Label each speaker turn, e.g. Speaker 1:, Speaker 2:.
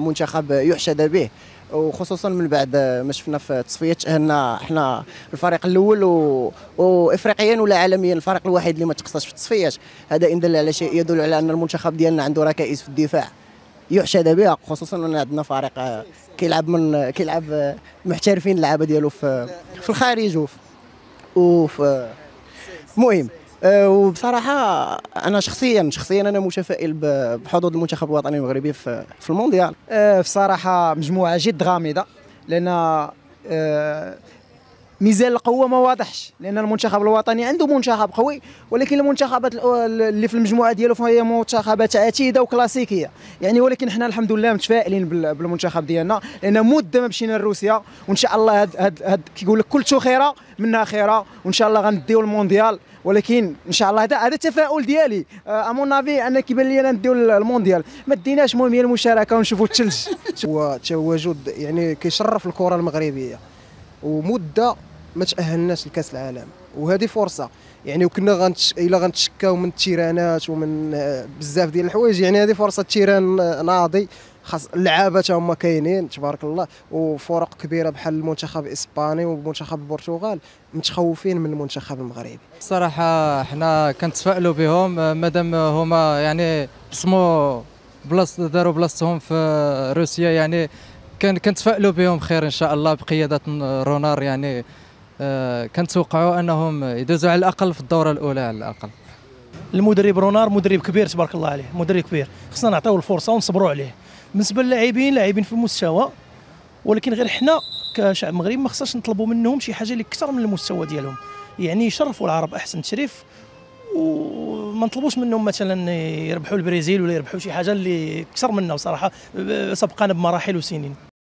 Speaker 1: منتخب يحشد به وخصوصا من بعد ما شفنا في التصفيات تاهلنا حنا الفريق الاول و... وافريقيا ولا عالميا الفريق الوحيد اللي ما تقصاش في التصفيات هذا ان دل على شيء يدل على ان المنتخب ديالنا عنده ركائز في الدفاع يحشد بها خصوصا ان عندنا فريق كيلعب من كيلعب محترفين اللعابه ديالو في في الخارج وفي, المهم آه، وبصراحه انا شخصيا شخصيا انا متفائل بحظوظ المنتخب الوطني المغربي في المونديال
Speaker 2: آه، بصراحه مجموعه جد غامضه لان آه، ميزان القوه ما واضحش لان المنتخب الوطني عنده منتخب قوي ولكن المنتخبات اللي في المجموعه ديالو فهي منتخبات عتيده وكلاسيكيه يعني ولكن حنا الحمد لله متفائلين بالمنتخب ديالنا لان مده ما مشينا لروسيا وان شاء الله هاد هاد, هاد كيقول لك كلتو خيره منها خيره وان شاء الله غنديو المونديال ولكن ان شاء الله هذا هذا التفاؤل ديالي آه، امون نافي انا كيبان لي انا نديو المونديال ما ديناش المهم هي المشاركه ونشوفوا الثلج
Speaker 3: تواجد يعني كيشرف الكره المغربيه ومده ما تاهلناش لكاس العالم وهذه فرصه يعني وكنا غنتش الا غنتشكاو من التيرانات ومن آه، بزاف ديال الحوايج يعني هذه فرصه تيران آه، ناضي خاص اللعابه تا هما كاينين تبارك الله وفرق كبيره بحال المنتخب الاسباني والمنتخب البرتغال متخوفين من المنتخب المغربي
Speaker 4: صراحه حنا كنتفائلوا بهم آه، مادام هما يعني بصموا بلاصه داروا بلاصتهم في روسيا يعني كان كنتفائلوا بهم خير ان شاء الله بقياده رونار يعني آه، كنتوقعوا انهم يدوزوا على الاقل في الدوره الاولى على الاقل المدرب رونار مدرب كبير
Speaker 5: تبارك الله عليه مدرب كبير خصنا نعطيوه الفرصه ونصبروا عليه بالنسبه للاعبين لاعبين في المستوى ولكن غير حنا كشعب مغربي ما خصناش نطلبوا منهم شي حاجه اللي اكثر من المستوى ديالهم يعني يشرفوا العرب احسن تشريف وما نطلبوش منهم مثلا يربحوا البرازيل ولا يربحوا شي حاجه اللي اكثر منا بصراحه سبقنا بمراحل وسنين